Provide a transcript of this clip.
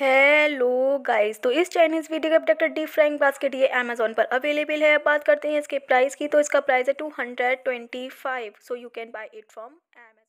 hello guys तो इस Chinese video का प्रोडक्ट डीप फ्राइंग बास्केट ये अमेजोन पर अवेलेबल है बात करते हैं इसके प्राइस की तो इसका प्राइस है two hundred twenty five so you can buy it from Amazon